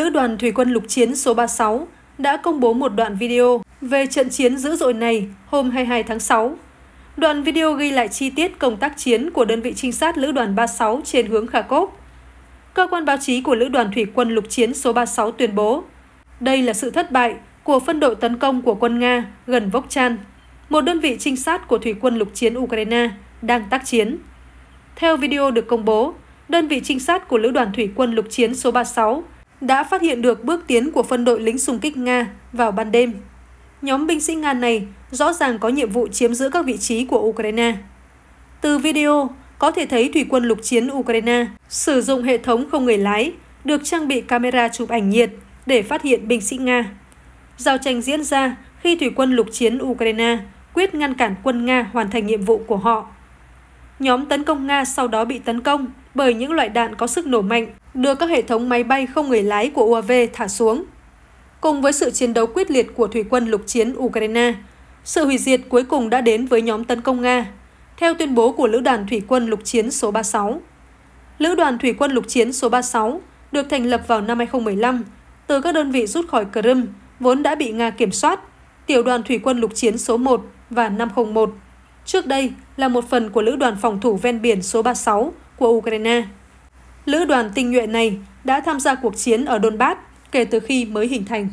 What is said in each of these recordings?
Lữ đoàn Thủy quân lục chiến số 36 đã công bố một đoạn video về trận chiến dữ dội này hôm 22 tháng 6. Đoạn video ghi lại chi tiết công tác chiến của đơn vị trinh sát Lữ đoàn 36 trên hướng Kharkov. Cơ quan báo chí của Lữ đoàn Thủy quân lục chiến số 36 tuyên bố, đây là sự thất bại của phân đội tấn công của quân Nga gần Vokchan, một đơn vị trinh sát của Thủy quân lục chiến Ukraine đang tác chiến. Theo video được công bố, đơn vị trinh sát của Lữ đoàn Thủy quân lục chiến số 36 đã phát hiện được bước tiến của phân đội lính xung kích Nga vào ban đêm. Nhóm binh sĩ Nga này rõ ràng có nhiệm vụ chiếm giữ các vị trí của Ukraine. Từ video có thể thấy thủy quân lục chiến Ukraine sử dụng hệ thống không người lái được trang bị camera chụp ảnh nhiệt để phát hiện binh sĩ Nga. Giao tranh diễn ra khi thủy quân lục chiến Ukraine quyết ngăn cản quân Nga hoàn thành nhiệm vụ của họ. Nhóm tấn công Nga sau đó bị tấn công bởi những loại đạn có sức nổ mạnh đưa các hệ thống máy bay không người lái của UAV thả xuống. Cùng với sự chiến đấu quyết liệt của thủy quân lục chiến Ukraine, sự hủy diệt cuối cùng đã đến với nhóm tấn công Nga, theo tuyên bố của Lữ đoàn Thủy quân Lục chiến số 36. Lữ đoàn Thủy quân Lục chiến số 36 được thành lập vào năm 2015 từ các đơn vị rút khỏi Crimea vốn đã bị Nga kiểm soát, tiểu đoàn Thủy quân Lục chiến số 1 và 501. Trước đây là một phần của Lữ đoàn phòng thủ ven biển số 36 của Ukraine. Lữ đoàn tinh nhuệ này đã tham gia cuộc chiến ở Donbass kể từ khi mới hình thành.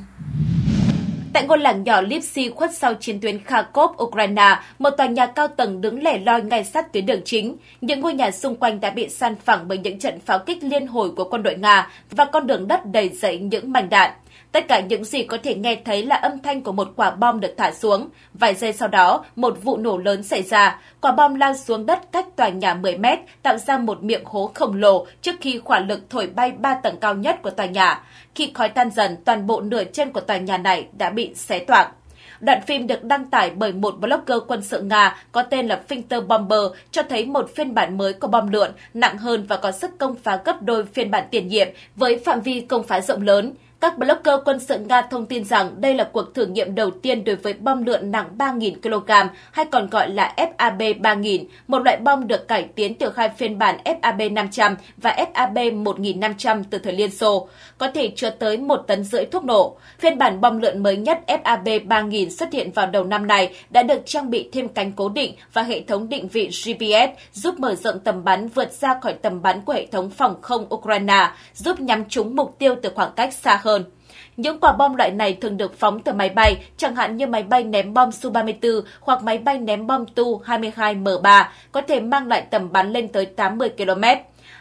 Tại ngôi làng nhỏ Lipsy khuất sau chiến tuyến Kharkov, Ukraine, một tòa nhà cao tầng đứng lẻ loi ngay sát tuyến đường chính. Những ngôi nhà xung quanh đã bị san phẳng bởi những trận pháo kích liên hồi của quân đội Nga và con đường đất đầy dẫy những mảnh đạn. Tất cả những gì có thể nghe thấy là âm thanh của một quả bom được thả xuống. Vài giây sau đó, một vụ nổ lớn xảy ra. Quả bom lao xuống đất cách tòa nhà 10 mét, tạo ra một miệng hố khổng lồ trước khi khỏa lực thổi bay 3 tầng cao nhất của tòa nhà. Khi khói tan dần, toàn bộ nửa trên của tòa nhà này đã bị xé toạc. Đoạn phim được đăng tải bởi một blogger quân sự Nga có tên là Finter Bomber cho thấy một phiên bản mới của bom lượn nặng hơn và có sức công phá gấp đôi phiên bản tiền nhiệm với phạm vi công phá rộng lớn. Các blogger quân sự Nga thông tin rằng đây là cuộc thử nghiệm đầu tiên đối với bom lượn nặng 3.000 kg hay còn gọi là FAB 3000, một loại bom được cải tiến từ hai phiên bản FAB 500 và FAB 1500 từ thời Liên Xô, có thể chứa tới 1 tấn rưỡi thuốc nổ. Phiên bản bom lượn mới nhất FAB 3000 xuất hiện vào đầu năm này đã được trang bị thêm cánh cố định và hệ thống định vị GPS giúp mở rộng tầm bắn vượt ra khỏi tầm bắn của hệ thống phòng không Ukraine, giúp nhắm trúng mục tiêu từ khoảng cách xa hơn những quả bom loại này thường được phóng từ máy bay, chẳng hạn như máy bay ném bom Su-34 hoặc máy bay ném bom Tu-22M3, có thể mang lại tầm bắn lên tới 80 km.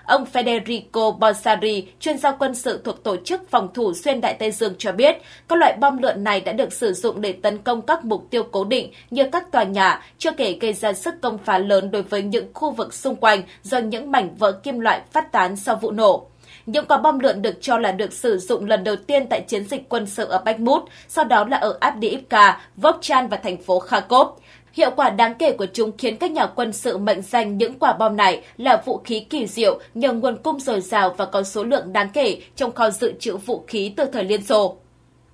Ông Federico Bonsari, chuyên gia quân sự thuộc Tổ chức Phòng thủ Xuyên Đại Tây Dương cho biết, các loại bom lượn này đã được sử dụng để tấn công các mục tiêu cố định như các tòa nhà, chưa kể gây ra sức công phá lớn đối với những khu vực xung quanh do những mảnh vỡ kim loại phát tán sau vụ nổ. Những quả bom lượn được cho là được sử dụng lần đầu tiên tại chiến dịch quân sự ở Bakhmut, sau đó là ở Abdiivka, Vokchan và thành phố Kharkov. Hiệu quả đáng kể của chúng khiến các nhà quân sự mệnh danh những quả bom này là vũ khí kỳ diệu nhờ nguồn cung dồi dào và có số lượng đáng kể trong kho dự trữ vũ khí từ thời Liên Xô.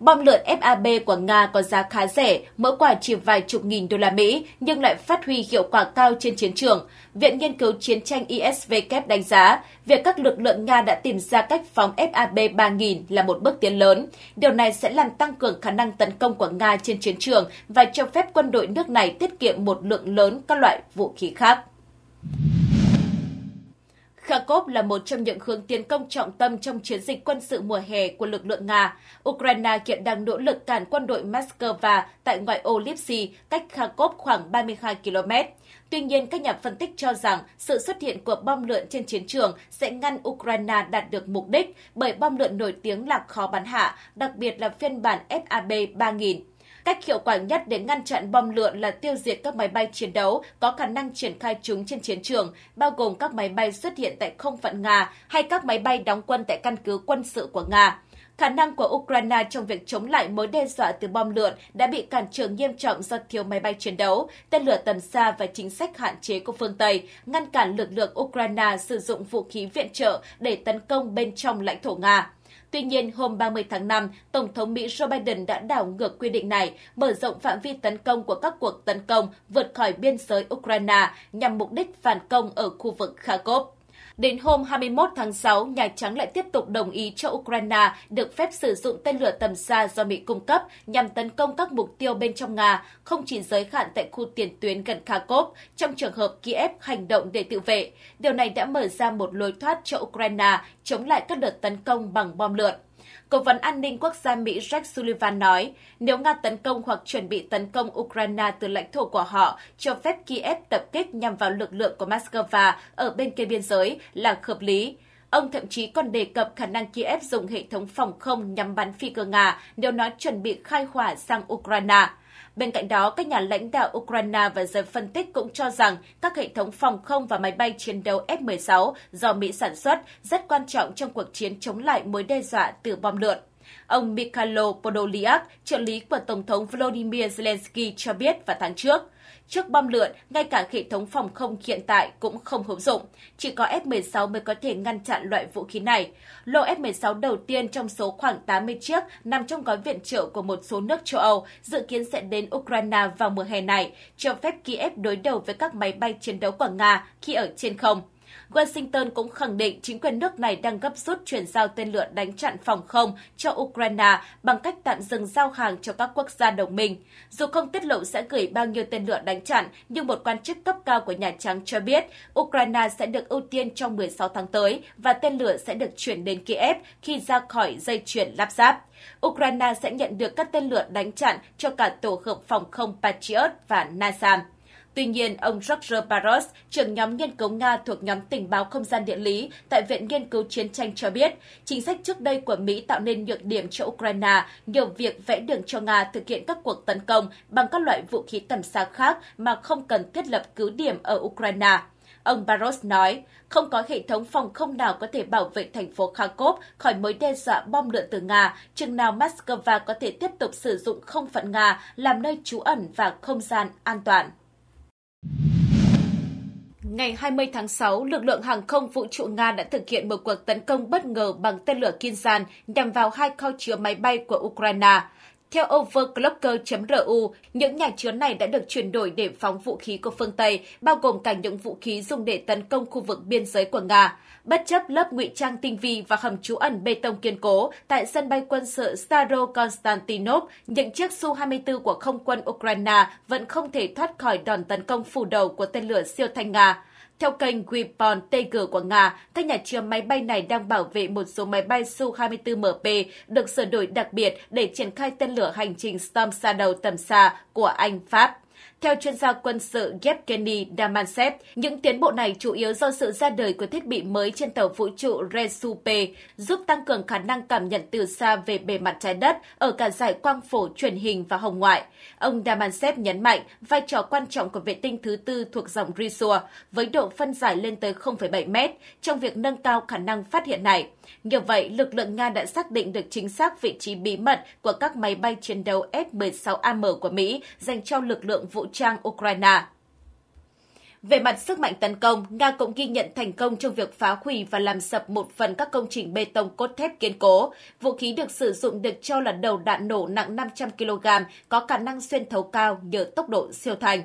Bom lượn FAB của Nga có giá khá rẻ, mỗi quả chỉ vài chục nghìn đô la Mỹ nhưng lại phát huy hiệu quả cao trên chiến trường. Viện Nghiên cứu Chiến tranh ISVK đánh giá, việc các lực lượng Nga đã tìm ra cách phóng FAB 3000 là một bước tiến lớn. Điều này sẽ làm tăng cường khả năng tấn công của Nga trên chiến trường và cho phép quân đội nước này tiết kiệm một lượng lớn các loại vũ khí khác. Kharkov là một trong những hướng tiến công trọng tâm trong chiến dịch quân sự mùa hè của lực lượng Nga. Ukraine hiện đang nỗ lực cản quân đội Moscow tại ngoại ô Lipsy, cách Kharkov khoảng 32 km. Tuy nhiên, các nhà phân tích cho rằng sự xuất hiện của bom lượn trên chiến trường sẽ ngăn Ukraine đạt được mục đích bởi bom lượn nổi tiếng là khó bắn hạ, đặc biệt là phiên bản FAB 3000. Cách hiệu quả nhất để ngăn chặn bom lượn là tiêu diệt các máy bay chiến đấu có khả năng triển khai chúng trên chiến trường, bao gồm các máy bay xuất hiện tại không phận Nga hay các máy bay đóng quân tại căn cứ quân sự của Nga. Khả năng của Ukraine trong việc chống lại mối đe dọa từ bom lượn đã bị cản trở nghiêm trọng do thiếu máy bay chiến đấu, tên lửa tầm xa và chính sách hạn chế của phương Tây, ngăn cản lực lượng Ukraine sử dụng vũ khí viện trợ để tấn công bên trong lãnh thổ Nga. Tuy nhiên, hôm 30 tháng 5, Tổng thống Mỹ Joe Biden đã đảo ngược quy định này, mở rộng phạm vi tấn công của các cuộc tấn công vượt khỏi biên giới Ukraine nhằm mục đích phản công ở khu vực Kharkov. Đến hôm 21 tháng 6, Nhà Trắng lại tiếp tục đồng ý cho Ukraine được phép sử dụng tên lửa tầm xa do Mỹ cung cấp nhằm tấn công các mục tiêu bên trong Nga, không chỉ giới hạn tại khu tiền tuyến gần Kharkov trong trường hợp Kiev hành động để tự vệ. Điều này đã mở ra một lối thoát cho Ukraine chống lại các đợt tấn công bằng bom lượn. Cố vấn an ninh quốc gia Mỹ Jack Sullivan nói, nếu Nga tấn công hoặc chuẩn bị tấn công Ukraine từ lãnh thổ của họ, cho phép Kiev tập kích nhằm vào lực lượng của Moscow ở bên kia biên giới là hợp lý, Ông thậm chí còn đề cập khả năng Kiev dùng hệ thống phòng không nhằm bắn phi cơ Nga nếu nó chuẩn bị khai hỏa sang Ukraine. Bên cạnh đó, các nhà lãnh đạo Ukraine và giới phân tích cũng cho rằng các hệ thống phòng không và máy bay chiến đấu F-16 do Mỹ sản xuất rất quan trọng trong cuộc chiến chống lại mối đe dọa từ bom lượn. Ông Mikhailo Podolyak, trợ lý của Tổng thống Volodymyr Zelensky cho biết vào tháng trước – Trước bom lượn, ngay cả hệ thống phòng không hiện tại cũng không hữu dụng. Chỉ có F-16 mới có thể ngăn chặn loại vũ khí này. Lô F-16 đầu tiên trong số khoảng 80 chiếc nằm trong gói viện trợ của một số nước châu Âu dự kiến sẽ đến Ukraine vào mùa hè này, cho phép Kiev đối đầu với các máy bay chiến đấu của Nga khi ở trên không. Washington cũng khẳng định chính quyền nước này đang gấp rút chuyển giao tên lửa đánh chặn phòng không cho Ukraine bằng cách tạm dừng giao hàng cho các quốc gia đồng minh. Dù không tiết lộ sẽ gửi bao nhiêu tên lửa đánh chặn, nhưng một quan chức cấp cao của Nhà Trắng cho biết Ukraine sẽ được ưu tiên trong 16 tháng tới và tên lửa sẽ được chuyển đến Kiev khi ra khỏi dây chuyển lắp ráp. Ukraine sẽ nhận được các tên lửa đánh chặn cho cả tổ hợp phòng không Patriot và Nasam. Tuy nhiên, ông George Barros, trưởng nhóm nghiên cứu Nga thuộc nhóm tình báo không gian địa lý tại Viện Nghiên cứu Chiến tranh cho biết, chính sách trước đây của Mỹ tạo nên nhược điểm cho Ukraine nhờ việc vẽ đường cho Nga thực hiện các cuộc tấn công bằng các loại vũ khí tầm xa khác mà không cần thiết lập cứ điểm ở Ukraine. Ông Barros nói, không có hệ thống phòng không nào có thể bảo vệ thành phố Kharkov khỏi mối đe dọa bom đạn từ Nga, chừng nào Moscow có thể tiếp tục sử dụng không phận Nga làm nơi trú ẩn và không gian an toàn ngày 20 tháng 6, lực lượng hàng không vũ trụ Nga đã thực hiện một cuộc tấn công bất ngờ bằng tên lửa Kinzhan nhằm vào hai kho chứa máy bay của Ukraine. Theo overclocker.ru, những nhà chứa này đã được chuyển đổi để phóng vũ khí của phương Tây, bao gồm cả những vũ khí dùng để tấn công khu vực biên giới của Nga. Bất chấp lớp ngụy trang tinh vi và hầm trú ẩn bê tông kiên cố tại sân bay quân sự Staro Konstantinov, những chiếc Su-24 của không quân Ukraine vẫn không thể thoát khỏi đòn tấn công phủ đầu của tên lửa siêu thanh Nga. Theo kênh Gripon TG của Nga, các nhà chứa máy bay này đang bảo vệ một số máy bay Su-24MP được sửa đổi đặc biệt để triển khai tên lửa hành trình Storm Shadow tầm xa của Anh Pháp. Theo chuyên gia quân sự Yevgeny Damansev, những tiến bộ này chủ yếu do sự ra đời của thiết bị mới trên tàu vũ trụ Resupe, giúp tăng cường khả năng cảm nhận từ xa về bề mặt trái đất ở cả giải quang phổ truyền hình và hồng ngoại. Ông Damansev nhấn mạnh vai trò quan trọng của vệ tinh thứ tư thuộc dòng Resur với độ phân giải lên tới 0,7 mét trong việc nâng cao khả năng phát hiện này. Nhờ vậy, lực lượng Nga đã xác định được chính xác vị trí bí mật của các máy bay chiến đấu F-16AM của Mỹ dành cho lực lượng vũ trang Ukraine. Về mặt sức mạnh tấn công, Nga cũng ghi nhận thành công trong việc phá hủy và làm sập một phần các công trình bê tông cốt thép kiên cố. Vũ khí được sử dụng được cho là đầu đạn nổ nặng 500 kg, có khả năng xuyên thấu cao nhờ tốc độ siêu thành.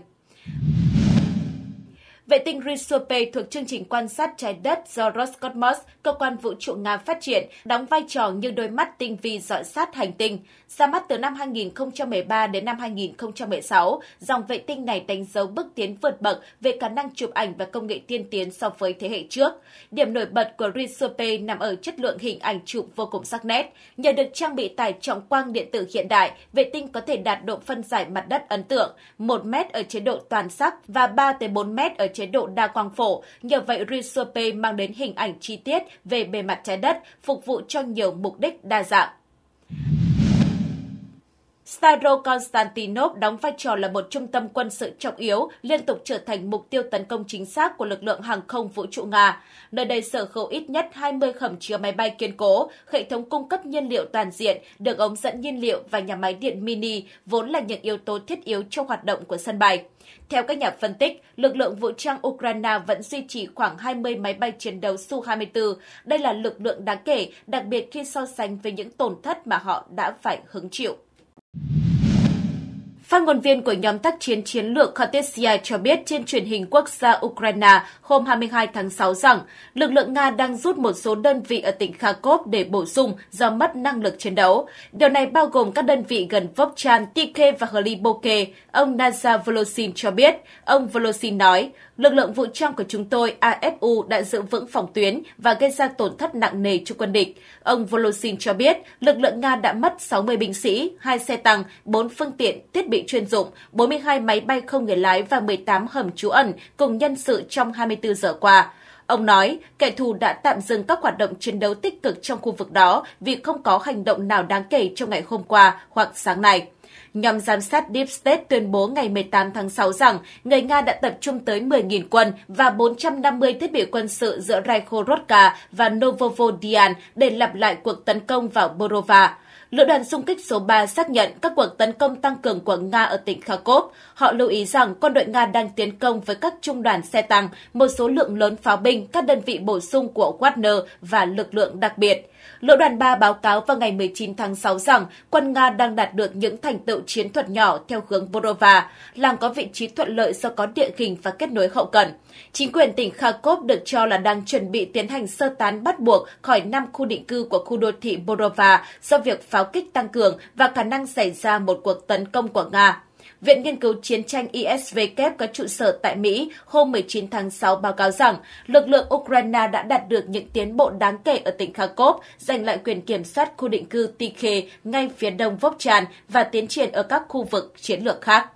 Vệ tinh Rishopei thuộc chương trình quan sát trái đất do Roscosmos, cơ quan vũ trụ Nga phát triển, đóng vai trò như đôi mắt tinh vi dõi sát hành tinh. Ra mắt từ năm 2013 đến năm 2016, dòng vệ tinh này đánh dấu bước tiến vượt bậc về khả năng chụp ảnh và công nghệ tiên tiến so với thế hệ trước. Điểm nổi bật của Rishopei nằm ở chất lượng hình ảnh chụp vô cùng sắc nét. Nhờ được trang bị tải trọng quang điện tử hiện đại, vệ tinh có thể đạt độ phân giải mặt đất ấn tượng, 1 mét ở chế độ toàn sắc và 3 tới 4 mét ở chế chế độ đa quang phổ, nhờ vậy Risupe mang đến hình ảnh chi tiết về bề mặt trái đất, phục vụ cho nhiều mục đích đa dạng. Staro Konstantinov đóng vai trò là một trung tâm quân sự trọng yếu, liên tục trở thành mục tiêu tấn công chính xác của lực lượng hàng không vũ trụ Nga. Nơi đây sở hữu ít nhất 20 khẩm chứa máy bay kiên cố, hệ thống cung cấp nhiên liệu toàn diện, đường ống dẫn nhiên liệu và nhà máy điện mini vốn là những yếu tố thiết yếu cho hoạt động của sân bay. Theo các nhà phân tích, lực lượng vũ trang Ukraine vẫn duy trì khoảng 20 máy bay chiến đấu Su-24. Đây là lực lượng đáng kể, đặc biệt khi so sánh với những tổn thất mà họ đã phải hứng chịu. Phát ngôn viên của nhóm tác chiến chiến lược Kartesya cho biết trên truyền hình quốc gia Ukraine hôm 22 tháng 6 rằng lực lượng Nga đang rút một số đơn vị ở tỉnh Kharkov để bổ sung do mất năng lực chiến đấu. Điều này bao gồm các đơn vị gần Vovchan, Tike và Hliboke. Ông Nazar Voloshin cho biết. Ông Voloshin nói, Lực lượng vũ trang của chúng tôi AFU đã giữ vững phòng tuyến và gây ra tổn thất nặng nề cho quân địch. Ông Volosin cho biết, lực lượng Nga đã mất 60 binh sĩ, 2 xe tăng, 4 phương tiện, thiết bị chuyên dụng, 42 máy bay không người lái và 18 hầm trú ẩn cùng nhân sự trong 24 giờ qua. Ông nói, kẻ thù đã tạm dừng các hoạt động chiến đấu tích cực trong khu vực đó vì không có hành động nào đáng kể trong ngày hôm qua hoặc sáng nay. Nhằm giám sát Deep State tuyên bố ngày 18 tháng 6 rằng người Nga đã tập trung tới 10.000 quân và 450 thiết bị quân sự giữa Rykhorodka và Novovodian để lặp lại cuộc tấn công vào Borova. Lữ đoàn xung kích số 3 xác nhận các cuộc tấn công tăng cường của Nga ở tỉnh Kharkov. Họ lưu ý rằng quân đội Nga đang tiến công với các trung đoàn xe tăng, một số lượng lớn pháo binh, các đơn vị bổ sung của Wagner và lực lượng đặc biệt. Lữ đoàn 3 báo cáo vào ngày 19 tháng 6 rằng quân Nga đang đạt được những thành tựu chiến thuật nhỏ theo hướng Borova, làng có vị trí thuận lợi do có địa hình và kết nối hậu cần. Chính quyền tỉnh Kharkov được cho là đang chuẩn bị tiến hành sơ tán bắt buộc khỏi năm khu định cư của khu đô thị Borova do việc phá pháo kích tăng cường và khả năng xảy ra một cuộc tấn công của Nga. Viện Nghiên cứu Chiến tranh ISW có trụ sở tại Mỹ hôm 19 tháng 6 báo cáo rằng lực lượng Ukraine đã đạt được những tiến bộ đáng kể ở tỉnh Kharkov, giành lại quyền kiểm soát khu định cư Tikhe ngay phía đông Vốc Tràn và tiến triển ở các khu vực chiến lược khác.